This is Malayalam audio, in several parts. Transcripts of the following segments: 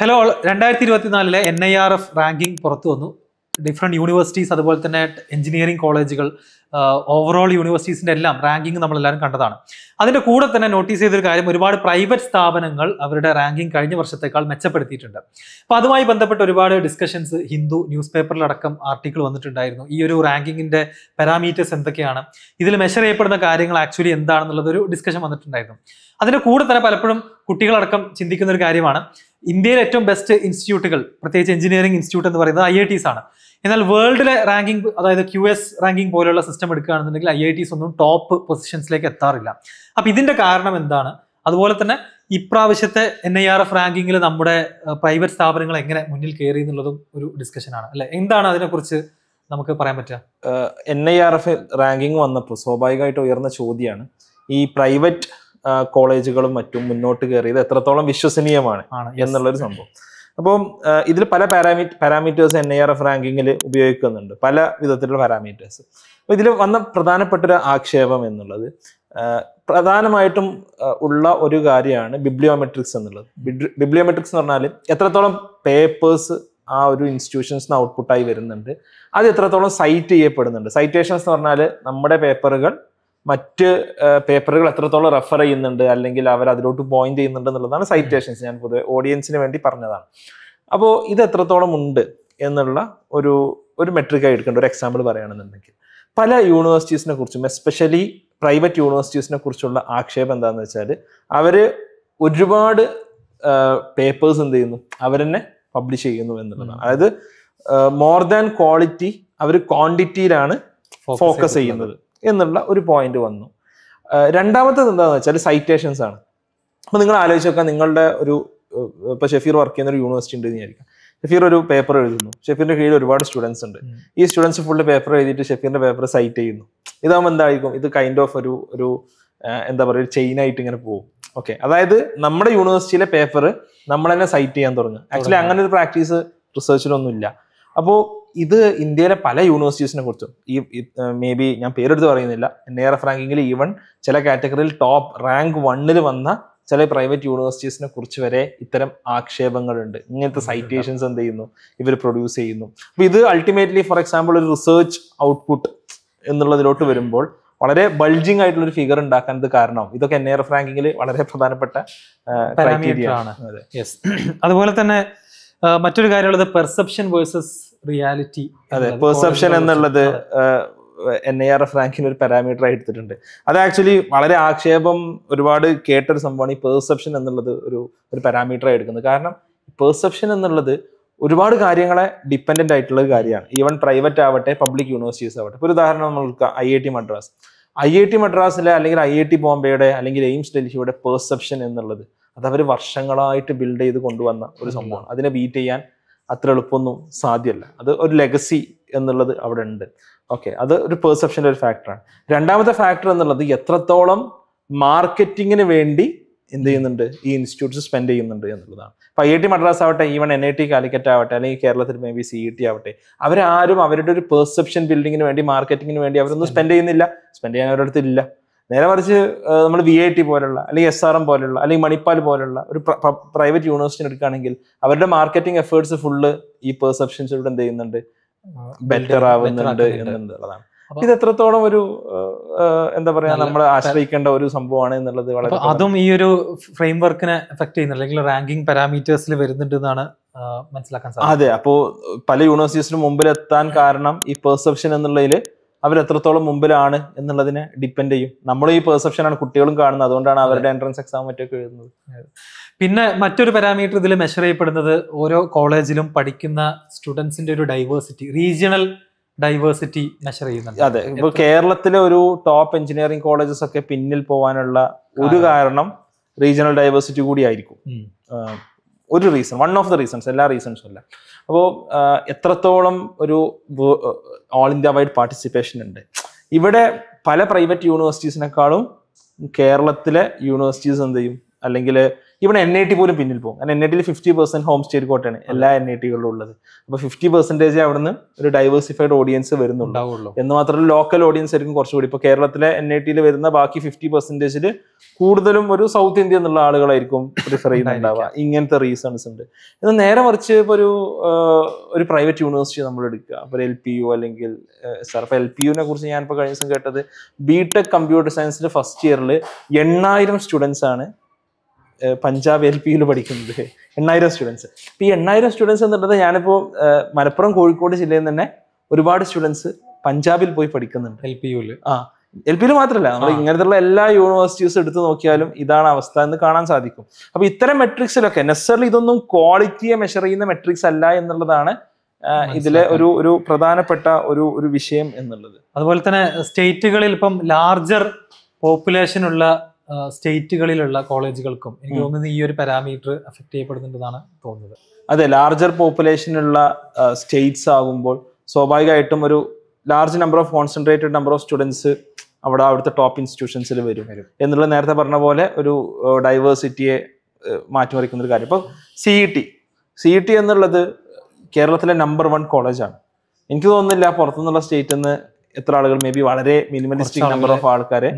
ഹലോ രണ്ടായിരത്തി ഇരുപത്തിനാലിലെ N I R F ranking പുറത്തു വന്നു ഡിഫറെൻറ്റ് യൂണിവേഴ്സിറ്റീസ് അതുപോലെ തന്നെ എഞ്ചിനീയറിംഗ് കോളേജുകൾ ഓവറോൾ യൂണിവേഴ്സിറ്റീസിൻ്റെ എല്ലാം റാങ്കിങ് നമ്മളെല്ലാവരും കണ്ടതാണ് അതിൻ്റെ കൂടെ തന്നെ നോട്ടീസ് ചെയ്തൊരു കാര്യം ഒരുപാട് പ്രൈവറ്റ് സ്ഥാപനങ്ങൾ അവരുടെ റാങ്കിങ് കഴിഞ്ഞ വർഷത്തേക്കാൾ മെച്ചപ്പെടുത്തിയിട്ടുണ്ട് അപ്പോൾ അതുമായി ബന്ധപ്പെട്ട് ഒരുപാട് ഡിസ്കഷൻസ് ഹിന്ദു ന്യൂസ് പേപ്പറിലടക്കം ആർട്ടിക്കിൾ വന്നിട്ടുണ്ടായിരുന്നു ഈ ഒരു റാങ്കിങ്ങിൻ്റെ പാരാമീറ്റേഴ്സ് എന്തൊക്കെയാണ് ഇതിൽ മെഷർ ചെയ്യപ്പെടുന്ന കാര്യങ്ങൾ ആക്ച്വലി എന്താണെന്നുള്ളത് ഒരു ഡിസ്കഷൻ വന്നിട്ടുണ്ടായിരുന്നു അതിൻ്റെ കൂടെ തന്നെ പലപ്പോഴും കുട്ടികളടക്കം ചിന്തിക്കുന്ന ഒരു കാര്യമാണ് ഇന്ത്യയിലെ ഏറ്റവും ബെസ്റ്റ് ഇൻസ്റ്റിറ്റ്യൂട്ടുകൾ പ്രത്യേകിച്ച് എഞ്ചിനീയറിംഗ് ഇൻസ്റ്റിറ്റ്യൂട്ട് എന്ന് പറയുന്നത് ഐ ഐ ടീസ് ആണ് എന്നാൽ വേൾഡിലെ റാങ്കിങ് അതായത് ക്യു എസ് റാങ്കിങ് പോലെയുള്ള സിസ്റ്റം എടുക്കുകയാണെന്നുണ്ടെങ്കിൽ ഐ ഐ ടീസ് ഒന്നും ടോപ്പ് പൊസിഷൻസിലേക്ക് എത്താറില്ല അപ്പോൾ ഇതിൻ്റെ കാരണം എന്താണ് അതുപോലെ തന്നെ ഇപ്രാവശ്യത്തെ എൻ ഐ ആർ എഫ് റാങ്കിങ്ങിൽ നമ്മുടെ പ്രൈവറ്റ് സ്ഥാപനങ്ങൾ എങ്ങനെ മുന്നിൽ കയറി എന്നുള്ളതും ഒരു ഡിസ്കഷനാണ് അല്ലെ എന്താണ് അതിനെക്കുറിച്ച് നമുക്ക് പറയാൻ പറ്റുക N I R F ranking വന്നപ്പോൾ സ്വാഭാവികമായിട്ട് ഉയർന്ന ചോദ്യമാണ് ഈ പ്രൈവറ്റ് കോളേജുകളും മറ്റും മുന്നോട്ട് കയറിയത് എത്രത്തോളം വിശ്വസനീയമാണ് എന്നുള്ളൊരു സംഭവം അപ്പം ഇതിൽ പല parameter parameters N I R F റാങ്കിങ്ങിൽ ഉപയോഗിക്കുന്നുണ്ട് പല വിധത്തിലുള്ള പാരാമീറ്റേഴ്സ് അപ്പോൾ ഇതിൽ വന്ന പ്രധാനപ്പെട്ട ഒരു ആക്ഷേപം എന്നുള്ളത് പ്രധാനമായിട്ടും ഉള്ള ഒരു കാര്യമാണ് ബിബ്ലിയോമെട്രിക്സ് എന്നുള്ളത് ബിബ്ലിയോമെട്രിക്സ് എന്ന് പറഞ്ഞാൽ എത്രത്തോളം പേപ്പേഴ്സ് ആ ഒരു ഇൻസ്റ്റിറ്റ്യൂഷൻസിന് ഔട്ട്പുട്ടായി വരുന്നുണ്ട് അത് എത്രത്തോളം സൈറ്റ് ചെയ്യപ്പെടുന്നുണ്ട് സൈറ്റേഷൻസ് എന്ന് പറഞ്ഞാൽ നമ്മുടെ പേപ്പറുകൾ മറ്റ് പേപ്പറുകൾ എത്രത്തോളം റെഫർ ചെയ്യുന്നുണ്ട് അല്ലെങ്കിൽ അവർ അതിലോട്ട് പോയിന്റ് ചെയ്യുന്നുണ്ട് എന്നുള്ളതാണ് സൈറ്റേഷൻസ് ഞാൻ പൊതുവെ ഓഡിയൻസിന് വേണ്ടി പറഞ്ഞതാണ് അപ്പോൾ ഇത് എത്രത്തോളം ഉണ്ട് എന്നുള്ള ഒരു ഒരു മെട്രിക്കായി എടുക്കേണ്ട ഒരു എക്സാമ്പിൾ പറയുകയാണെന്നുണ്ടെങ്കിൽ പല യൂണിവേഴ്സിറ്റീസിനെ കുറിച്ചും എസ്പെഷ്യലി പ്രൈവറ്റ് യൂണിവേഴ്സിറ്റീസിനെ കുറിച്ചുള്ള ആക്ഷേപം എന്താണെന്ന് വെച്ചാൽ അവർ ഒരുപാട് പേപ്പേഴ്സ് എന്ത് ചെയ്യുന്നു തന്നെ പബ്ലിഷ് ചെയ്യുന്നു എന്നുള്ളതാണ് അതായത് മോർ ദാൻ ക്വാളിറ്റി അവർ ക്വാണ്ടിറ്റിയിലാണ് ഫോക്കസ് ചെയ്യുന്നത് എന്നുള്ള ഒരു പോയിന്റ് വന്നു രണ്ടാമത്തത് എന്താണെന്ന് വെച്ചാൽ സൈറ്റേഷൻസ് ആണ് അപ്പോൾ നിങ്ങൾ ആലോചിച്ച് നോക്കാം നിങ്ങളുടെ ഒരു ഇപ്പൊ ഷെഫീർ വർക്ക് ചെയ്യുന്ന ഒരു യൂണിവേഴ്സിറ്റി ഉണ്ട് വിചാരിക്കാം ഷെഫീർ ഒരു പേപ്പർ എഴുതുന്നു ഷെഫീറിന്റെ കീഴിൽ ഒരുപാട് സ്റ്റുഡൻസ് ഉണ്ട് ഈ സ്റ്റുഡൻസ് ഫുള്ള് പേപ്പർ എഴുതിയിട്ട് ഷെഫീറിന്റെ പേപ്പർ സൈറ്റ് ചെയ്യുന്നു ഇതാകുമ്പോൾ എന്തായിരിക്കും ഇത് കൈൻഡ് ഓഫ് ഒരു ഒരു എന്താ പറയുക ഒരു ചെയിൻ ആയിട്ട് ഇങ്ങനെ പോകും ഓക്കെ അതായത് നമ്മുടെ യൂണിവേഴ്സിറ്റിയിലെ പേപ്പർ നമ്മൾ തന്നെ സൈറ്റ് ചെയ്യാൻ തുടങ്ങും ആക്ച്വലി അങ്ങനെ ഒരു പ്രാക്ടീസ് റിസർച്ചിലൊന്നും ഇല്ല അപ്പോൾ ഇത് ഇന്ത്യയിലെ പല യൂണിവേഴ്സിറ്റീസിനെ കുറിച്ചും ഈ മേ ബി ഞാൻ പേരെടുത്ത് പറയുന്നില്ല നെയർ റാങ്കിങ്ങിൽ ഈവൺ ചില കാറ്റഗറിയിൽ ടോപ്പ് റാങ്ക് വണ്ണിൽ വന്ന ചില പ്രൈവറ്റ് യൂണിവേഴ്സിറ്റീസിനെ കുറിച്ച് വരെ ഇത്തരം ആക്ഷേപങ്ങളുണ്ട് ഇങ്ങനത്തെ സൈറ്റേഷൻസ് എന്ത് ചെയ്യുന്നു ഇവർ പ്രൊഡ്യൂസ് ചെയ്യുന്നു അപ്പൊ ഇത് അൾട്ടിമേറ്റ്ലി ഫോർ എക്സാമ്പിൾ ഒരു റിസർച്ച് ഔട്ട്പുട്ട് എന്നുള്ളതിലോട്ട് വരുമ്പോൾ വളരെ ബൾജിങ് ആയിട്ടുള്ള ഒരു ഫിഗർ ഇത് കാരണം ഇതൊക്കെ എൻ എയർ റാങ്കിങ്ങിൽ വളരെ പ്രധാനപ്പെട്ട അതുപോലെ തന്നെ മറ്റൊരു കാര്യമുള്ളത് പെർസെപ്ഷൻ വേഴ്സസ് റിയാലിറ്റി അതെ പെർസെപ്ഷൻ എന്നുള്ളത് എൻ ഐ ആർ ഫ്രാങ്കിൻ ഒരു പാരാമീറ്റർ ആയി എടുത്തിട്ടുണ്ട് അത് ആക്ച്വലി വളരെ ആക്ഷേപം ഒരുപാട് കേട്ടൊരു സംഭവമാണ് ഈ പെർസെപ്ഷൻ എന്നുള്ളത് ഒരു ഒരു പാരാമീറ്റർ ആയി എടുക്കുന്നത് കാരണം പെർസെപ്ഷൻ എന്നുള്ളത് ഒരുപാട് കാര്യങ്ങളെ ഡിപ്പെൻഡൻ്റ് ആയിട്ടുള്ള ഒരു കാര്യമാണ് ഈവൻ പ്രൈവറ്റ് ആവട്ടെ പബ്ലിക് യൂണിവേഴ്സിറ്റീസ് ആവട്ടെ ഒരു ഉദാഹരണം നമ്മൾ I I T Madras I I T മദ്രാസിലെ അല്ലെങ്കിൽ ഐ ഐ ടി ബോംബെയുടെ അല്ലെങ്കിൽ എയിംസ് ഡൽഹിയുടെ പെർസെപ്ഷൻ എന്നുള്ളത് അവർ വർഷങ്ങളായിട്ട് ബിൽഡ് ചെയ്ത് കൊണ്ടുവന്ന ഒരു സംഭവമാണ് അതിനെ ബീറ്റ് ചെയ്യാൻ അത്ര എളുപ്പമൊന്നും സാധ്യമല്ല അത് ഒരു ലെഗസി എന്നുള്ളത് അവിടെ ഉണ്ട് ഓക്കെ അത് ഒരു പെർസെപ്ഷൻ്റെ ഒരു ഫാക്ടറാണ് രണ്ടാമത്തെ ഫാക്ടർ എന്നുള്ളത് എത്രത്തോളം മാർക്കറ്റിങ്ങിന് വേണ്ടി എന്ത് ചെയ്യുന്നുണ്ട് ഈ ഇൻസ്റ്റിറ്റ്യൂട്ട്സ് സ്പെൻഡ് ചെയ്യുന്നുണ്ട് എന്നുള്ളതാണ് ഇപ്പം ഐ ഐ ടി മദ്രാസ് ആവട്ടെ even N I T Calicut ആവട്ടെ അല്ലെങ്കിൽ കേരളത്തിൽ maybe C E T ആവട്ടെ അവരാരും അവരുടെ ഒരു പെർസെപ്ഷൻ ബിൽഡിങ്ങിന് വേണ്ടി മാർക്കറ്റിങ്ങിന് വേണ്ടി അവരൊന്നും സ്പെൻഡ് ചെയ്യുന്നില്ല സ്പെൻഡ് ചെയ്യാൻ അവരുടെ അടുത്തില്ല നേരെ മറിച്ച് നമ്മൾ വി ഐ ടി പോലുള്ള അല്ലെങ്കിൽ എസ് ആർ എം പോലുള്ള അല്ലെങ്കിൽ മണിപ്പാൽ പോലുള്ള ഒരു പ്രൈവറ്റ് യൂണിവേഴ്സിറ്റി എടുക്കുകയാണെങ്കിൽ അവരുടെ മാർക്കറ്റിംഗ് എഫേർട്സ് ഫുള്ള് ഈ പെർസെപ്ഷൻസിലൂടെ എന്ത് ചെയ്യുന്നുണ്ട് ബെറ്റർ ആവുന്നുണ്ട് എന്നുള്ളതാണ് ഇത് എത്രത്തോളം ഒരു എന്താ പറയാ നമ്മൾ ആശ്രയിക്കേണ്ട ഒരു സംഭവമാണ് എന്നുള്ളത് വളരെ അതും ഈ ഒരു ഫ്രെയിം വർക്കിനെ എഫക്ട് ചെയ്യുന്നുണ്ട് അല്ലെങ്കിൽ റാങ്കിങ് പാരാമീറ്റേഴ്സിൽ വരുന്നുണ്ട് എന്നാണ് മനസ്സിലാക്കാൻ സാധിക്കും അതെ അപ്പോ പല യൂണിവേഴ്സിറ്റീസിനും മുമ്പിൽ എത്താൻ കാരണം ഈ പെർസെപ്ഷൻ എന്നുള്ളതിൽ അവരെത്രത്തോളം മുമ്പിലാണ് എന്നുള്ളതിനെ ഡിപ്പെൻഡ് ചെയ്യും നമ്മൾ ഈ പെർസെപ്ഷനാണ് കുട്ടികളും കാണുന്നത് അതുകൊണ്ടാണ് അവരുടെ എൻട്രൻസ് എക്സാം മറ്റൊക്കെ എഴുതുന്നത് പിന്നെ മറ്റൊരു പാരാമീറ്റർ ഇതിൽ മെഷർ ചെയ്യപ്പെടുന്നത് ഓരോ കോളേജിലും പഠിക്കുന്ന സ്റ്റുഡൻസിന്റെ ഒരു ഡൈവേഴ്സിറ്റി റീജിയണൽ ഡൈവേഴ്സിറ്റി മെഷർ ചെയ്യുന്നത് അതെ ഇപ്പൊ കേരളത്തിലെ ഒരു ടോപ്പ് എഞ്ചിനീയറിംഗ് കോളേജസ് ഒക്കെ പിന്നിൽ പോകാനുള്ള ഒരു കാരണം റീജിയണൽ ഡൈവേഴ്സിറ്റി കൂടി ആയിരിക്കും ഒരു reason one of the reasons എല്ലാ റീസൺസും അല്ല അപ്പോൾ എത്രത്തോളം ഒരു ഓൾ ഇന്ത്യ വൈഡ് പാർട്ടിസിപ്പേഷൻ ഉണ്ട് ഇവിടെ പല പ്രൈവറ്റ് യൂണിവേഴ്സിറ്റീസിനേക്കാളും കേരളത്തിലെ യൂണിവേഴ്സിറ്റീസ് എന്ത് ചെയ്യും അല്ലെങ്കിൽ ഇവൻ എൻ ഐ ടി പോലും പിന്നിൽ പോകും കാരണം എൻ ഐ ടിയിൽ ഫിഫ്റ്റി പെർസെന്റ് ഹോം സ്റ്റേ കോട്ടയാണ് എല്ലാ എൻ ഐ ടികളിലും ഉള്ളത് അപ്പോൾ ഫിഫ്റ്റി പെർസെൻറ്റേജ് അവിടുന്ന് ഒരു ഡൈവേഴ്സിഫൈഡ് ഓഡിയൻസ് വരുന്നുണ്ടാവുള്ളൂ എന്ന് മാത്രമല്ല ലോക്കൽ ഓഡിയൻസ് ആയിരിക്കും കുറച്ചുകൂടി ഇപ്പൊ കേരളത്തിലെ എൻ ഐ ടിയിൽ വരുന്ന ബാക്കി ഫിഫ്റ്റി പെർസെന്റേജിൽ കൂടുതലും ഒരു സൗത്ത് ഇന്ത്യ എന്നുള്ള ആളുകളായിരിക്കും പ്രിഫർ ചെയ്യുന്നുണ്ടാവുക ഇങ്ങനത്തെ റീസൺസ് ഉണ്ട് ഇന്ന് നേരെ മറിച്ച് ഇപ്പൊ ഒരു ഒരു പ്രൈവറ്റ് യൂണിവേഴ്സിറ്റി നമ്മൾ എടുക്കുക അപ്പോൾ എൽ പി യു അല്ലെങ്കിൽ സാർ അപ്പൊ എൽ പി യുവിനെ കുറിച്ച് ഞാനിപ്പോൾ കഴിഞ്ഞ ദിവസം കേട്ടത് ബി ടെക് കമ്പ്യൂട്ടർ സയൻസിന്റെ ഫസ്റ്റ് ഇയറിൽ എണ്ണായിരം സ്റ്റുഡൻസ് ആണ് പഞ്ചാബ് എൽ പിയിൽ പഠിക്കുന്നത് എണ്ണായിരം സ്റ്റുഡൻസ് അപ്പോൾ ഈ എണ്ണായിരം സ്റ്റുഡൻസ് എന്നുള്ളത് ഞാനിപ്പോൾ മലപ്പുറം കോഴിക്കോട് ജില്ലയിൽ നിന്ന് തന്നെ ഒരുപാട് സ്റ്റുഡൻസ് പഞ്ചാബിൽ പോയി പഠിക്കുന്നുണ്ട് എൽ പി യുല് ആ എൽ പിയിൽ മാത്രമല്ല നമ്മൾ ഇങ്ങനത്തുള്ള എല്ലാ യൂണിവേഴ്സിറ്റീസ് എടുത്തു നോക്കിയാലും ഇതാണ് അവസ്ഥ എന്ന് കാണാൻ സാധിക്കും അപ്പൊ ഇത്തരം മെട്രിക്സിലൊക്കെ നെസറിൽ ഇതൊന്നും ക്വാളിറ്റിയെ മെഷർ ചെയ്യുന്ന മെട്രിക്സ് അല്ല എന്നുള്ളതാണ് ഇതിലെ ഒരു ഒരു പ്രധാനപ്പെട്ട ഒരു ഒരു വിഷയം എന്നുള്ളത് അതുപോലെ തന്നെ സ്റ്റേറ്റുകളിൽ ഇപ്പം ലാർജർ പോപ്പുലേഷൻ ഉള്ള സ്റ്റേറ്റുകളിലുള്ള കോളേജുകൾക്കും എനിക്ക് തോന്നുന്നത് ഈ ഒരു പാരാമീറ്റർ അഫക്ട് ചെയ്യപ്പെടുന്നുണ്ടെന്നാണ് തോന്നുന്നത് അതെ ലാർജർ പോപ്പുലേഷനുള്ള സ്റ്റേറ്റ്സ് ആകുമ്പോൾ സ്വാഭാവികമായിട്ടും ഒരു large number of concentrated number of students അവിടെ അവിടുത്തെ ടോപ്പ് ഇൻസ്റ്റിറ്റ്യൂഷൻസിൽ വരും എന്നുള്ള നേരത്തെ പറഞ്ഞ പോലെ ഒരു ഡൈവേഴ്സിറ്റിയെ മാറ്റിമറിക്കുന്ന ഒരു കാര്യം ഇപ്പോൾ C E T C E T എന്നുള്ളത് കേരളത്തിലെ നമ്പർ വൺ കോളേജാണ് എനിക്ക് തോന്നുന്നില്ല പുറത്തുനിന്നുള്ള സ്റ്റേറ്റിൽ നിന്ന് എത്ര ആളുകൾ മേ ബി വളരെ മിനിമലിസ്റ്റിക് നമ്പർ ഓഫ് ആൾക്കാരെ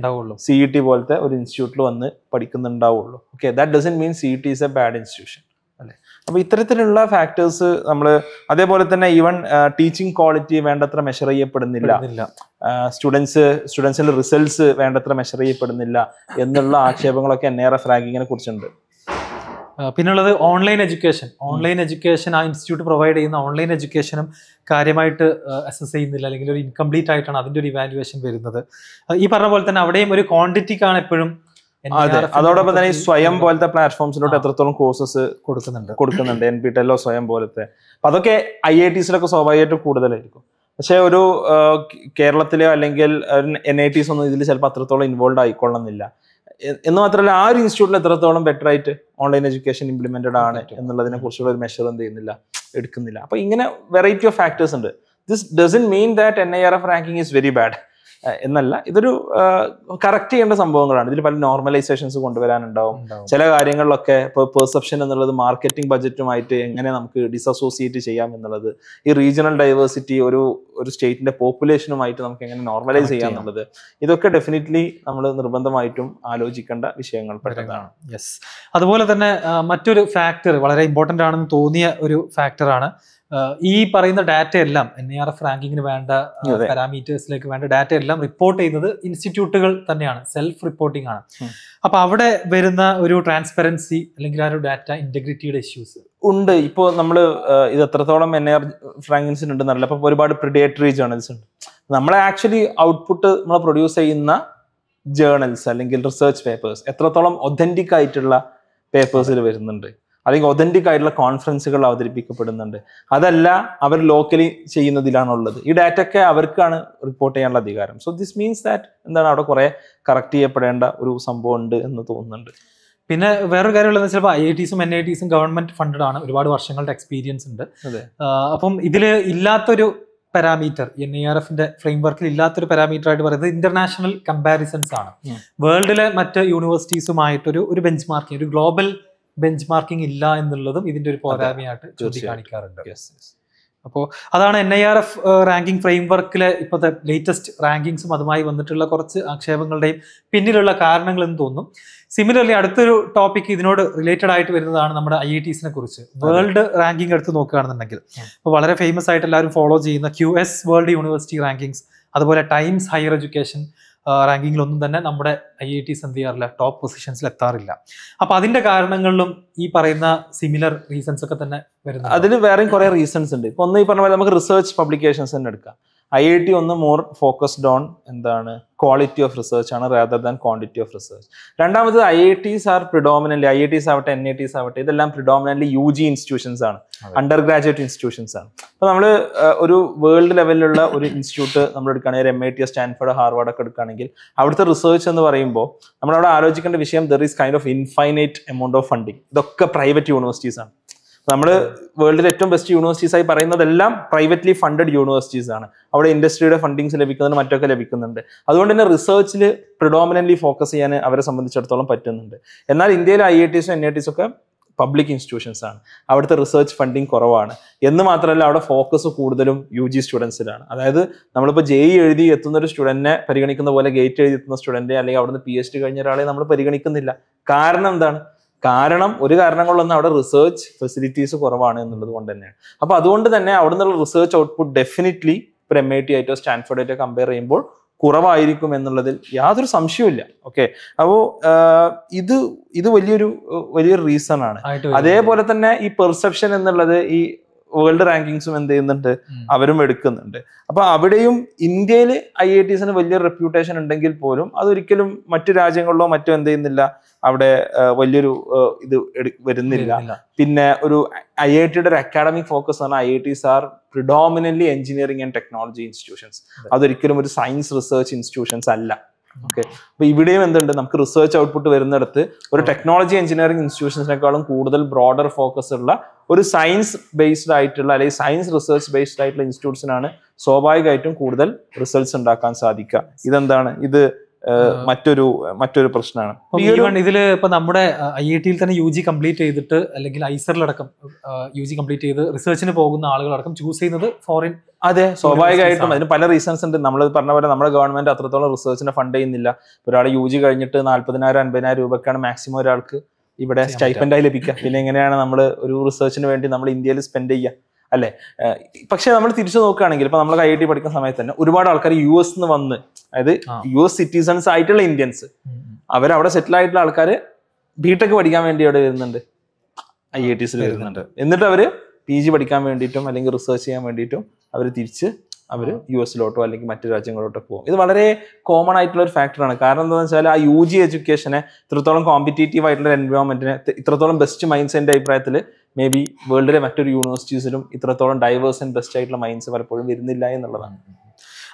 സി ഇ ടി പോലത്തെ ഒരു ഇൻസ്റ്റിറ്റ്യൂട്ടിൽ വന്ന് പഠിക്കുന്നുണ്ടാവുള്ളൂ okay that doesn't mean C E T is a bad institution അല്ലെ അപ്പോൾ ഇത്തരത്തിലുള്ള ഫാക്ടേഴ്സ് നമ്മൾ അതേപോലെ തന്നെ ഈവൻ ടീച്ചിങ് ക്വാളിറ്റി വേണ്ടത്ര മെഷർ ചെയ്യപ്പെടുന്നില്ല സ്റ്റുഡൻസ് സ്റ്റുഡൻസിന്റെ റിസൾട്ട്സ് വേണ്ടത്ര മെഷർ ചെയ്യപ്പെടുന്നില്ല എന്നുള്ള ആക്ഷേപങ്ങളൊക്കെ എൻ ആർ എഫ് റാങ്കിങ്ങിനെ കുറിച്ചുണ്ട് പിന്നുള്ളത് ഓൺലൈൻ എഡ്യൂക്കേഷൻ ഓൺലൈൻ എഡ്യൂക്കേഷൻ ആ ഇൻസ്റ്റിറ്റ്യൂട്ട് പ്രൊവൈഡ് ചെയ്യുന്ന ഓൺലൈൻ എഡ്യൂക്കേഷനും കാര്യമായിട്ട് അസസ് ചെയ്യുന്നില്ല അല്ലെങ്കിൽ ഒരു ഇൻകംപ്ലീറ്റ് ആയിട്ടാണ് അതിൻ്റെ ഒരു ഇവാലുവേഷൻ വരുന്നത് ഈ പറഞ്ഞ പോലെ തന്നെ അവിടെയും ഒരു ക്വാണ്ടിറ്റിക്കാണ് എപ്പോഴും അതോടൊപ്പം തന്നെ ഈ സ്വയം പോലത്തെ പ്ലാറ്റ്ഫോംസിലോട്ട് എത്രത്തോളം കോഴ്സസ് കൊടുക്കുന്നുണ്ട് കൊടുക്കുന്നുണ്ട് എൻ പി ടെല്ലോ സ്വയം പോലത്തെ അപ്പൊ അതൊക്കെ ഐ ഐ ടിസിലൊക്കെ സ്വാഭാവികമായിട്ടും കൂടുതലായിരിക്കും പക്ഷേ ഒരു കേരളത്തിലോ അല്ലെങ്കിൽ എൻ ഐ ടീസ് ഒന്നും ഇതിൽ ചിലപ്പോൾ അത്രത്തോളം ഇൻവോൾവ് ആയിക്കൊള്ളുന്നില്ല എന്ന് മാത്രമല്ല ആ ഒരു ഇൻസ്റ്റിറ്റ്യൂട്ടിൽ എത്രത്തോളം ബെറ്റർ ആയിട്ട് ഓൺലൈൻ എഡ്യൂക്കേഷൻ ഇംപ്ലിമെന്റഡ് ആണ് എന്നുള്ളതിനെ കുറിച്ചുള്ള ഒരു മെഷർ എന്ത് ചെയ്യുന്നില്ല എടുക്കുന്നില്ല അപ്പൊ ഇങ്ങനെ വെറൈറ്റി ഓഫ് ഫാക്ടേഴ്സ് ഉണ്ട് this doesn't mean that N I R F ranking is very bad എന്നല്ല ഇതൊരു കറക്റ്റ് ചെയ്യേണ്ട സംഭവങ്ങളാണ് ഇതിൽ പല നോർമലൈസേഷൻസ് കൊണ്ടുവരാനുണ്ടാവും ചില കാര്യങ്ങളിലൊക്കെ ഇപ്പോൾ പെർസെപ്ഷൻ എന്നുള്ളത് മാർക്കറ്റിംഗ് ബജറ്റുമായിട്ട് എങ്ങനെ നമുക്ക് ഡിസസോസിയേറ്റ് ചെയ്യാം എന്നുള്ളത് ഈ റീജിയണൽ ഡൈവേഴ്സിറ്റി ഒരു ഒരു സ്റ്റേറ്റിന്റെ പോപ്പുലേഷനുമായിട്ട് നമുക്ക് എങ്ങനെ നോർമലൈസ് ചെയ്യാം എന്നുള്ളത് ഇതൊക്കെ ഡെഫിനറ്റ്ലി നമ്മൾ നിർബന്ധമായിട്ടും ആലോചിക്കേണ്ട വിഷയങ്ങൾ പെട്ടതാണ് യെസ് അതുപോലെ തന്നെ മറ്റൊരു ഫാക്ടർ വളരെ ഇമ്പോർട്ടൻ്റ് ആണെന്ന് തോന്നിയ ഒരു ഫാക്ടറാണ് ഈ പറയുന്ന ഡാറ്റ എല്ലാം എൻ ആർ എഫ് റാങ്കിങ്ങിന് വേണ്ട പാരാമീറ്റേഴ്സിലേക്ക് വേണ്ട ഡാറ്റ എല്ലാം റിപ്പോർട്ട് ചെയ്യുന്നത് ഇൻസ്റ്റിറ്റ്യൂട്ടുകൾ തന്നെയാണ് സെൽഫ് റിപ്പോർട്ടിംഗ് ആണ് അപ്പൊ അവിടെ വരുന്ന ഒരു ട്രാൻസ്പെറൻസി അല്ലെങ്കിൽ ആ ഒരു ഡാറ്റ ഇന്റഗ്രിറ്റിയുടെ ഇഷ്യൂസ് ഉണ്ട് ഇപ്പോൾ നമ്മൾ ഇത് എത്രത്തോളം എൻ ആർ ഫ്രാങ്കിൻസിന് ഉണ്ടെന്നറിയില്ല അപ്പോൾ ഒരുപാട് പ്രിഡിയേറ്ററി ജേർണൽസ് ഉണ്ട് നമ്മളെ ആക്ച്വലി ഔട്ട്പുട്ട് നമ്മൾ പ്രൊഡ്യൂസ് ചെയ്യുന്ന ജേർണൽസ് അല്ലെങ്കിൽ റിസർച്ച് പേപ്പേഴ്സ് എത്രത്തോളം ഒതന്റിക് ആയിട്ടുള്ള പേപ്പേഴ്സിൽ വരുന്നുണ്ട് അല്ലെങ്കിൽ ഒതന്റിക് ആയിട്ടുള്ള കോൺഫറൻസുകൾ അവതരിപ്പിക്കപ്പെടുന്നുണ്ട് അതല്ല അവർ ലോക്കലി ചെയ്യുന്നതിലാണുള്ളത് ഈ ഡാറ്റ ഒക്കെ അവർക്കാണ് റിപ്പോർട്ട് ചെയ്യാനുള്ള അധികാരം സോ ദിസ് മീൻസ് ദാറ്റ് എന്താണ് അവിടെ കുറെ കറക്റ്റ് ചെയ്യപ്പെടേണ്ട ഒരു സംഭവം ഉണ്ട് എന്ന് തോന്നുന്നുണ്ട് പിന്നെ വേറൊരു കാര്യമുള്ളത് ചിലപ്പോൾ ഐ ഐ ടീസും എൻ ഐ ടീസും ഗവൺമെന്റ് ഫണ്ടഡ് ആണ് ഒരുപാട് വർഷങ്ങളുടെ എക്സ്പീരിയൻസ് ഉണ്ട് അപ്പം ഇതിൽ ഇല്ലാത്തൊരു പാരാമീറ്റർ എൻ ഐ ആർ എഫിന്റെ ഫ്രെയിം വർക്കിൽ ഇല്ലാത്തൊരു പാരാമീറ്റർ ആയിട്ട് പറയുന്നത് ഇന്റർനാഷണൽ കമ്പാരിസൺസ് ആണ് വേൾഡിലെ മറ്റ് യൂണിവേഴ്സിറ്റീസുമായിട്ടൊരു ഒരു ബെഞ്ച് മാർക്കിംഗ് ഒരു ഗ്ലോബൽ ബെഞ്ച് മാർക്കിംഗ് ഇല്ല എന്നുള്ളതും ഇതിന്റെ ഒരു പോരായ്മയായിട്ട് ചൂണ്ടിക്കാണിക്കാറുണ്ട് അപ്പോൾ അതാണ് N I R F ranking ഫ്രെയിംവർക്കിലെ ഇപ്പോഴത്തെ ലേറ്റസ്റ്റ് റാങ്കിങ്സും അതുമായി വന്നിട്ടുള്ള കുറച്ച് ആക്ഷേപങ്ങളുടെയും പിന്നിലുള്ള കാരണങ്ങൾ എന്ന് തോന്നും സിമിലർലി അടുത്തൊരു ടോപ്പിക് ഇതിനോട് റിലേറ്റഡ് ആയിട്ട് വരുന്നതാണ് നമ്മുടെ ഐ ഐ ടീസിനെ കുറിച്ച് വേൾഡ് റാങ്കിംഗ് എടുത്ത് നോക്കുകയാണെന്നുണ്ടെങ്കിൽ അപ്പോൾ വളരെ ഫേമസ് ആയിട്ട് എല്ലാവരും ഫോളോ ചെയ്യുന്ന Q S world university rankings അതുപോലെ ടൈംസ് ഹയർ എഡ്യൂക്കേഷൻ റാങ്കിങ്ങിലൊന്നും തന്നെ നമ്മുടെ ഐ ഐ ടിസ് എന്ത് ചെയ്യാറില്ല ടോപ്പ് പൊസിഷൻസിൽ എത്താറില്ല അപ്പൊ അതിന്റെ കാരണങ്ങളിലും ഈ പറയുന്ന സിമിലർ റീസൺസ് ഒക്കെ തന്നെ വരുന്നത് അതിന് വേറെയും കുറേ റീസൺസ് ഉണ്ട് ഇപ്പൊ ഒന്ന് ഈ പറഞ്ഞ പോലെ നമുക്ക് റിസർച്ച് പബ്ലിക്കേഷൻസ് തന്നെ എടുക്കാം ഐ ഐ ടി ഒന്ന് മോർ ഫോക്കസ്ഡ് ഓൺ എന്താണ് ക്വാളിറ്റി ഓഫ് റിസർച്ച് ആണ് rather than quantity of research രണ്ടാമത് I I Ts are predominant I I Ts ആവട്ടെ എൻ ഐ ടീസ് ആവട്ടെ ഇതെല്ലാം പ്രിഡോമിനൻ്റ് യു ജി ഇൻസ്റ്റിറ്റ്യൂഷൻസ് ആണ് അണ്ടർ ഗ്രാജുവേറ്റ് ഇൻസ്റ്റിറ്റ്യൂഷൻസ് ആണ് അപ്പോൾ നമ്മൾ ഒരു വേൾഡ് ലെവലിലുള്ള ഒരു ഇൻസ്റ്റിറ്റ്യൂട്ട് നമ്മൾ എടുക്കുകയാണെങ്കിൽ M I T Stanford Harvard ഒക്കെ എടുക്കുകയാണെങ്കിൽ അവിടുത്തെ റിസർച്ച് എന്ന് പറയുമ്പോൾ നമ്മൾ അവിടെ ആലോചിക്കേണ്ട വിഷയം there is kind of infinite amount of funding ഇതൊക്കെ പ്രൈവറ്റ് യൂണിവേഴ്സിറ്റീസ് ആണ് നമ്മൾ വേൾഡിലെ ഏറ്റവും ബെസ്റ്റ് യൂണിവേഴ്സിറ്റീസ് ആയി പറയുന്നതെല്ലാം പ്രൈവറ്റ്ലി ഫണ്ടഡ് യൂണിവേഴ്സിറ്റീസ് ആണ് അവിടെ ഇൻഡസ്ട്രിയുടെ ഫണ്ടിങ്സ് ലഭിക്കുന്നതിന് മറ്റൊക്കെ ലഭിക്കുന്നുണ്ട് അതുകൊണ്ട് തന്നെ റിസർച്ചിൽ പ്രിഡോമിനൻ്റ്ലി ഫോക്കസ് ചെയ്യാൻ അവരെ സംബന്ധിച്ചിടത്തോളം പറ്റുന്നുണ്ട് എന്നാൽ ഇന്ത്യയിലെ ഐ ഐ ടിസും എൻ ഐ ടിസും ഒക്കെ പബ്ലിക് ഇൻസ്റ്റിറ്റ്യൂഷൻസ് ആണ് അവിടുത്തെ റിസർച്ച് ഫണ്ടിങ് കുറവാണ് എന്ന് മാത്രമല്ല അവിടെ ഫോക്കസ് കൂടുതലും യു ജി സ്റ്റുഡൻസിലാണ് അതായത് നമ്മളിപ്പോൾ ജെ ഇ e എഴുതി എത്തുന്ന ഒരു സ്റ്റുഡൻറ്റിനെ പരിഗണിക്കുന്ന പോലെ ഗേറ്റ് എഴുതി എത്തുന്ന സ്റ്റുഡൻറ്റ് അല്ലെങ്കിൽ അവിടുന്ന് പി എച്ച് ഡി കഴിഞ്ഞ ഒരാളെ നമ്മൾ പരിഗണിക്കുന്നില്ല കാരണം എന്താണ് കാരണം ഒരു കാരണം കൊണ്ടൊന്നും അവിടെ റിസർച്ച് ഫെസിലിറ്റീസ് കുറവാണ് എന്നുള്ളത് കൊണ്ട് തന്നെയാണ് അപ്പൊ അതുകൊണ്ട് തന്നെ അവിടെ നിന്നുള്ള റിസർച്ച് ഔട്ട്പുട്ട് ഡെഫിനറ്റ്ലി ഇപ്പം എം ഐ ടി ആയിട്ടോ സ്റ്റാൻഫോർഡ് ആയിട്ടോ കമ്പയർ ചെയ്യുമ്പോൾ കുറവായിരിക്കും എന്നുള്ളതിൽ യാതൊരു സംശയവുമില്ല ഓക്കെ അപ്പോൾ ഇത് ഇത് വലിയൊരു വലിയൊരു റീസൺ ആണ് അതേപോലെ തന്നെ ഈ പെർസെപ്ഷൻ എന്നുള്ളത് ഈ വേൾഡ് റാങ്കിങ്സും എന്ത് ചെയ്യുന്നുണ്ട് അവരും എടുക്കുന്നുണ്ട് അപ്പൊ അവിടെയും ഇന്ത്യയിൽ ഐ ഐ ടീസിന് വലിയ റെപ്യൂട്ടേഷൻ ഉണ്ടെങ്കിൽ പോലും അതൊരിക്കലും മറ്റു രാജ്യങ്ങളിലോ മറ്റോ എന്ത് ചെയ്യുന്നില്ല അവിടെ വലിയൊരു ഇത് വരുന്നില്ല പിന്നെ ഒരു ഐ ഐ ടിയുടെ ഒരു അക്കാഡമിക് ഫോക്കസ് ആണ് I I T are predominantly engineering and technology institutions അതൊരിക്കലും ഒരു സയൻസ് റിസർച്ച് ഇൻസ്റ്റിറ്റ്യൂഷൻസ് അല്ല ഓക്കെ അപ്പൊ ഇവിടെയും എന്തുണ്ട് നമുക്ക് റിസർച്ച് ഔട്ട്പുട്ട് വരുന്നിടത്ത് ഒരു ടെക്നോളജി എഞ്ചിനീയറിംഗ് ഇൻസ്റ്റിറ്റ്യൂഷൻസിനെക്കാളും കൂടുതൽ ബ്രോഡർ ഫോക്കസ് ഉള്ള ഒരു സയൻസ് ബേസ്ഡ് ആയിട്ടുള്ള അല്ലെങ്കിൽ സയൻസ് റിസർച്ച് ബേസ്ഡ് ആയിട്ടുള്ള ഇൻസ്റ്റിറ്റ്യൂട്ട്സിനാണ് സ്വാഭാവികമായിട്ടും കൂടുതൽ റിസൾട്ട്സ് ഉണ്ടാക്കാൻ സാധിക്കുക ഇതെന്താണ് ഇത് മറ്റൊരു മറ്റൊരു പ്രശ്നമാണ് ഇതിൽ ഇപ്പൊ നമ്മുടെ ഐ ഐ ടിയിൽ തന്നെ യു ജി കംപ്ലീറ്റ് ചെയ്തിട്ട് അല്ലെങ്കിൽ ഐസറിലടക്കം യു ജി കംപ്ലീറ്റ് ചെയ്ത് റിസർച്ചിന് പോകുന്ന ആളുകളടക്കം ചൂസ് ചെയ്യുന്നത് ഫോറിൻ അതെ സ്വാഭാവികമായിട്ടും അതിന് പല റീസൺസ് ഉണ്ട് നമ്മൾ പറഞ്ഞ പോലെ നമ്മുടെ ഗവൺമെന്റ് അത്രത്തോളം റിസർച്ചിനെ ഫണ്ട് ചെയ്യുന്നില്ല ഒരാൾ യു ജി കഴിഞ്ഞിട്ട് നാല്പതിനായിരം അൻപതിനായിരം രൂപക്കാണ് മാക്സിമം ഒരാൾക്ക് ഇവിടെ സ്റ്റൈപ്പൻഡായി ലഭിക്കുക പിന്നെ എങ്ങനെയാണ് നമ്മൾ ഒരു റിസർച്ചിന് വേണ്ടി നമ്മൾ ഇന്ത്യയിൽ സ്പെൻഡ് ചെയ്യുക അല്ലേ പക്ഷെ നമ്മൾ തിരിച്ചു നോക്കുകയാണെങ്കിൽ ഇപ്പൊ നമ്മൾ ഐ ഐ ടി പഠിക്കുന്ന സമയത്ത് തന്നെ ഒരുപാട് ആൾക്കാർ യു എസ് നിന്ന് വന്ന് അതായത് യു എസ് സിറ്റിസൺസ് ആയിട്ടുള്ള ഇന്ത്യൻസ് അവരവിടെ സെറ്റിൽ ആയിട്ടുള്ള ആൾക്കാർ ബിടെക് പഠിക്കാൻ വേണ്ടി അവിടെ വരുന്നുണ്ട് ഐ ഐ ടിസിൽ വരുന്നുണ്ട് എന്നിട്ട് അവര് പി ജി പഠിക്കാൻ വേണ്ടിയിട്ടും അല്ലെങ്കിൽ റിസർച്ച് ചെയ്യാൻ വേണ്ടിയിട്ടും അവർ തിരിച്ച് അവർ യു എസിലോട്ടോ അല്ലെങ്കിൽ മറ്റു രാജ്യങ്ങളിലോട്ടോ പോകും ഇത് വളരെ കോമൺ ആയിട്ടുള്ള ഒരു ഫാക്ടറാണ് കാരണം എന്താണെന്ന് വെച്ചാൽ ആ യു ജി എഡ്യൂക്കേഷനെ ഇത്രത്തോളം കോമ്പറ്റേറ്റീവ് ആയിട്ടുള്ള എൻവയോൺമെന്റിനെ ഇത്രത്തോളം ബെസ്റ്റ് മൈൻഡ് സെറ്റിന്റെ അഭിപ്രായത്തിൽ മേ ബി വേൾഡിലെ മറ്റൊരു യൂണിവേഴ്സിറ്റീസിലും ഇത്രത്തോളം ഡൈവേഴ്സ് ആൻഡ് ബെസ്റ്റ് ആയിട്ടുള്ള മൈൻഡ്സ് പലപ്പോഴും വരുന്നില്ല എന്നുള്ളതാണ്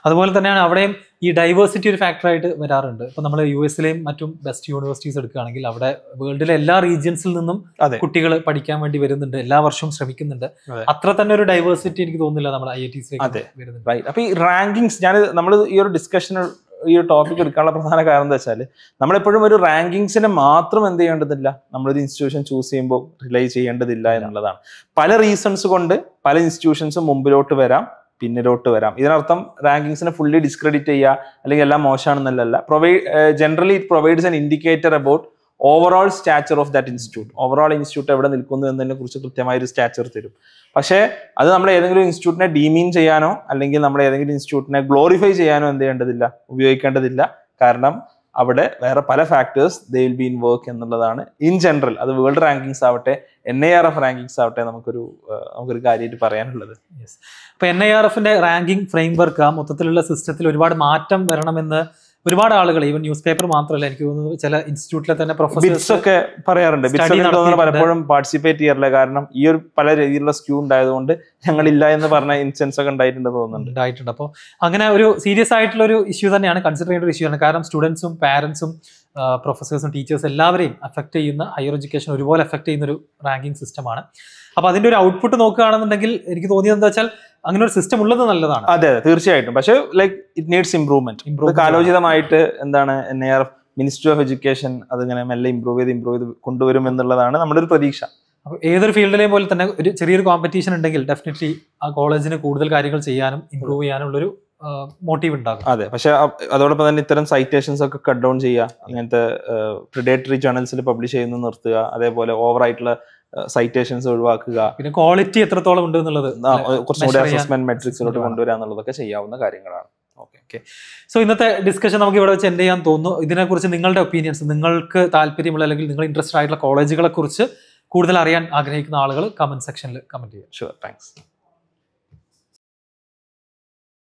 അതുപോലെ തന്നെയാണ് അവിടെയും ഈ ഡൈവേഴ്സിറ്റി ഒരു ഫാക്ടറായിട്ട് വരാറുണ്ട് ഇപ്പൊ നമ്മൾ യു എസിലെയും മറ്റും ബെസ്റ്റ് യൂണിവേഴ്സിറ്റീസ് എടുക്കുകയാണെങ്കിൽ അവിടെ വേൾഡിലെ എല്ലാ റീജിയൻസിൽ നിന്നും കുട്ടികൾ പഠിക്കാൻ വേണ്ടി വരുന്നുണ്ട് എല്ലാ വർഷവും ശ്രമിക്കുന്നുണ്ട് അത്ര തന്നെ ഒരു ഡൈവേഴ്സിറ്റി എനിക്ക് തോന്നുന്നില്ല നമ്മൾ ഐ ഐ ടി സി വരുന്നുണ്ട് അപ്പൊ ഈ റാങ്കിങ്സ് ഞാൻ നമ്മൾ ഈ ഒരു ഡിസ്കഷൻ ഈ ഒരു ടോപ്പിക് എടുക്കാനുള്ള പ്രധാന കാരണം എന്താ വെച്ചാൽ നമ്മളെപ്പോഴും ഒരു റാങ്കിങ്സിനെ മാത്രം എന്ത് ചെയ്യേണ്ടതില്ല നമ്മളൊരു ഇൻസ്റ്റിറ്റ്യൂഷൻ ചൂസ് ചെയ്യുമ്പോൾ റിലൈ ചെയ്യേണ്ടതില്ല എന്നുള്ളതാണ് പല റീസൺസ് കൊണ്ട് പല ഇൻസ്റ്റിറ്റ്യൂഷൻസും മുമ്പിലോട്ട് വരാം പിന്നിലോട്ട് വരാം ഇതിനർത്ഥം റാങ്കിങ്സിനെ ഫുള്ളി ഡിസ്ക്രെഡിറ്റ് ചെയ്യുക അല്ലെങ്കിൽ എല്ലാം മോശമാണെന്നല്ല provide generally it provides an indicator about overall stature of that institute overall institute എവിടെ നിൽക്കുന്നു എന്നതിനെ കുറിച്ച് കൃത്യമായ ഒരു സ്റ്റാച്ചർ തരും പക്ഷേ അത് നമ്മൾ ഏതെങ്കിലും ഇൻസ്റ്റിറ്റ്യൂട്ടിനെ ഡീമീൻ ചെയ്യാനോ അല്ലെങ്കിൽ നമ്മൾ ഏതെങ്കിലും ഇൻസ്റ്റിറ്റ്യൂട്ടിനെ ഗ്ലോറിഫൈ ചെയ്യാനോ എന്ത് ചെയ്യേണ്ടതില്ല ഉപയോഗിക്കേണ്ടതില്ല കാരണം അവിടെ വേറെ പല factors they will be in work എന്നുള്ളതാണ് ഇൻ ജനറൽ അത് വേൾഡ് റാങ്കിങ്സ് ആവട്ടെ N I R F rankings ആവട്ടെ നമുക്കൊരു നമുക്കൊരു കാര്യമായിട്ട് പറയാനുള്ളത് അപ്പൊ എൻ ഐ ആർ എഫിന്റെ റാങ്കിങ് ഫ്രെയിംവർക്ക് ആ മൊത്തത്തിലുള്ള സിസ്റ്റത്തിൽ ഒരുപാട് മാറ്റം വരണമെന്ന് ഒരുപാട് ആളുകൾ ഈവൻ ന്യൂസ് പേപ്പർ മാത്രമല്ല എനിക്ക് തോന്നുന്നു ചില ഇൻസ്റ്റിറ്റ്യൂട്ടിലെ തന്നെ പ്രൊഫസേഴ്സ് ഒക്കെ പറയാറുണ്ട് പലപ്പോഴും പാർട്ടിസിപ്പേറ്റ് ചെയ്യാറില്ല കാരണം ഈ ഒരു പല രീതിയിലുള്ള സ്ക്യൂ ഉണ്ടായതുകൊണ്ട് ഞങ്ങളില്ല എന്ന് പറഞ്ഞ ഇൻസിഡൻസ് ഒക്കെ ഉണ്ടായിട്ടുണ്ട് തോന്നുന്നുണ്ട് ഉണ്ടായിട്ടുണ്ട് അപ്പോൾ അങ്ങനെ ഒരു സീരിയസ് ആയിട്ടുള്ള ഒരു ഇഷ്യൂ തന്നെയാണ് കൺസിഡർ ചെയ്യേണ്ട ഒരു ഇഷ്യൂ ആണ് കാരണം സ്റ്റുഡൻസും പാരന്റ്സും പ്രൊഫസേഴ്സും ടീച്ചേഴ്സ് എല്ലാവരെയും അഫക്റ്റ് ചെയ്യുന്ന ഹയർ എഡ്യൂക്കേഷൻ ഒരുപോലെ അഫക്റ്റ് ചെയ്യുന്ന ഒരു റാങ്കിങ് സിസ്റ്റമാണ് അപ്പോൾ അതിൻ്റെ ഒരു ഔട്ട്പുട്ട് നോക്കുകയാണെന്നുണ്ടെങ്കിൽ എനിക്ക് തോന്നിയത് എന്താ വെച്ചാൽ അങ്ങനെ ഒരു സിസ്റ്റം ഉള്ളത് നല്ലതാണ് അതെ അതെ തീർച്ചയായിട്ടും പക്ഷേ ലൈക്ക് ഇറ്റ് നീഡ്സ് ഇംപ്രൂവ്മെന്റ് കാലോചിതമായിട്ട് എന്താണ് N I R F ministry of education അതിങ്ങനെ മെല്ലെ ഇംപ്രൂവ് ചെയ്ത് ഇംപ്രൂവ് ചെയ്ത് കൊണ്ടുവരും എന്നുള്ളതാണ് നമ്മുടെ ഒരു പ്രതീക്ഷ അപ്പോൾ ഏതൊരു ഫീൽഡിലെയും പോലെ തന്നെ ഒരു ചെറിയൊരു കോമ്പറ്റീഷൻ ഉണ്ടെങ്കിൽ ഡെഫിനറ്റ്ലി ആ കോളേജിന് കൂടുതൽ കാര്യങ്ങൾ ചെയ്യാനും ഇംപ്രൂവ് ചെയ്യാനുള്ള ഒരു മോട്ടീവ് ഉണ്ടാകും അതെ പക്ഷെ അതോടൊപ്പം തന്നെ ഇത്തരം സൈറ്റേഷൻസ് ഒക്കെ കട്ട് ഡൗൺ ചെയ്യുക അങ്ങനത്തെ പ്രിഡേറ്ററി ജേണൽസിൽ പബ്ലിഷ് ചെയ്യുന്നത് നിർത്തുക അതേപോലെ ഓവർ ആയിട്ടുള്ള സൈറ്റേഷൻസ് ഒഴിവാക്കുക പിന്നെ ക്വാളിറ്റി എത്രത്തോളം ഉണ്ട് എന്നുള്ളത് കുറച്ചുകൂടി അസസ്മെന്റ് മെട്രിക്സിലോട്ട് കൊണ്ടുവരിക എന്നുള്ളതൊക്കെ ചെയ്യാവുന്ന കാര്യങ്ങളാണ് ഓക്കെ ഓക്കെ സോ ഇന്നത്തെ ഡിസ്കഷൻ നമുക്ക് ഇവിടെ വെച്ച് എൻഡ് ചെയ്യാൻ തോന്നുന്നു ഇതിനെക്കുറിച്ച് നിങ്ങളുടെ ഒപ്പീനിയൻസ് നിങ്ങൾക്ക് താല്പര്യമുള്ള അല്ലെങ്കിൽ നിങ്ങൾ ഇൻട്രസ്റ്റഡ് ആയിട്ടുള്ള കോളേജുകളെ കുറിച്ച് കൂടുതൽ അറിയാൻ ആഗ്രഹിക്കുന്ന ആളുകൾ കമന്റ് സെക്ഷനിൽ കമന്റ് ചെയ്യാം ഷുവർ താങ്ക്സ്